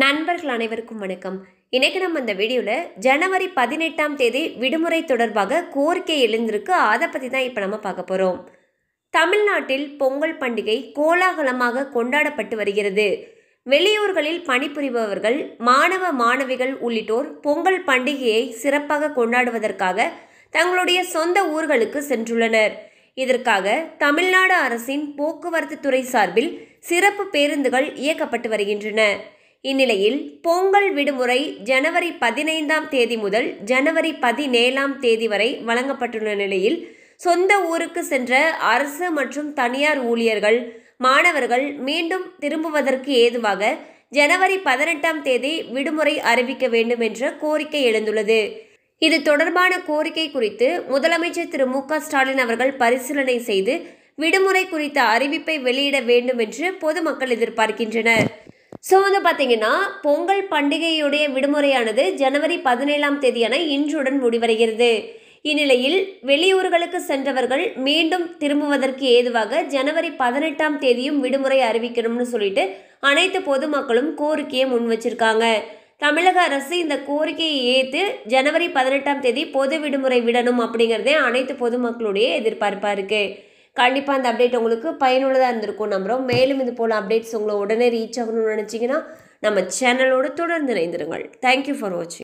நண்பர்கள் அனைவருக்கும் வணக்கம் இன்றைக்கி நம்ம இந்த வீடியோவில் ஜனவரி பதினெட்டாம் தேதி விடுமுறை தொடர்பாக கோரிக்கை எழுந்திருக்கு அதை பற்றி தான் இப்போ நம்ம பார்க்க போகிறோம் தமிழ்நாட்டில் பொங்கல் பண்டிகை கோலாகலமாக கொண்டாடப்பட்டு வருகிறது வெளியூர்களில் பணிபுரிபவர்கள் மாணவ மாணவிகள் உள்ளிட்டோர் பொங்கல் பண்டிகையை சிறப்பாக கொண்டாடுவதற்காக தங்களுடைய சொந்த ஊர்களுக்கு சென்றுள்ளனர் இதற்காக தமிழ்நாடு அரசின் போக்குவரத்து துறை சார்பில் சிறப்பு பேருந்துகள் இயக்கப்பட்டு வருகின்றன இந்நிலையில் பொங்கல் விடுமுறை ஜனவரி பதினைந்தாம் தேதி முதல் ஜனவரி பதினேழாம் தேதி வரை வழங்கப்பட்டுள்ள நிலையில் சொந்த ஊருக்கு சென்ற அரசு மற்றும் தனியார் ஊழியர்கள் மாணவர்கள் மீண்டும் திரும்புவதற்கு ஏதுவாக ஜனவரி பதினெட்டாம் தேதி விடுமுறை அறிவிக்க வேண்டும் என்ற கோரிக்கை எழுந்துள்ளது இது தொடர்பான கோரிக்கை குறித்து முதலமைச்சர் திரு மு ஸ்டாலின் அவர்கள் பரிசீலனை செய்து விடுமுறை குறித்த அறிவிப்பை வெளியிட வேண்டும் என்று பொதுமக்கள் எதிர்பார்க்கின்றனர் ஸோ வந்து பார்த்தீங்கன்னா பொங்கல் பண்டிகையுடைய விடுமுறையானது ஜனவரி பதினேழாம் தேதியான இன்றுடன் முடிவடைகிறது இந்நிலையில் வெளியூர்களுக்கு சென்றவர்கள் மீண்டும் திரும்புவதற்கு ஏதுவாக ஜனவரி பதினெட்டாம் தேதியும் விடுமுறை அறிவிக்கணும்னு சொல்லிட்டு அனைத்து பொதுமக்களும் கோரிக்கையை முன் வச்சிருக்காங்க தமிழக அரசு இந்த கோரிக்கையை ஏற்று ஜனவரி பதினெட்டாம் தேதி பொது விடுமுறை விடணும் அப்படிங்கிறதே அனைத்து பொதுமக்களுடைய எதிர்பார்ப்பாக இருக்குது கண்டிப்பாக அந்த அப்டேட் உங்களுக்கு பயனுள்ளதாக இருந்திருக்கும் நம்புகிறோம் மேலும் இது போல் அப்டேட்ஸ் உங்களை உடனே ரீச் ஆகணும்னு நினச்சிங்கன்னா நம்ம சேனலோடு தொடர்ந்து இணைந்துருங்கள் தேங்க்யூ ஃபார் வாட்சிங்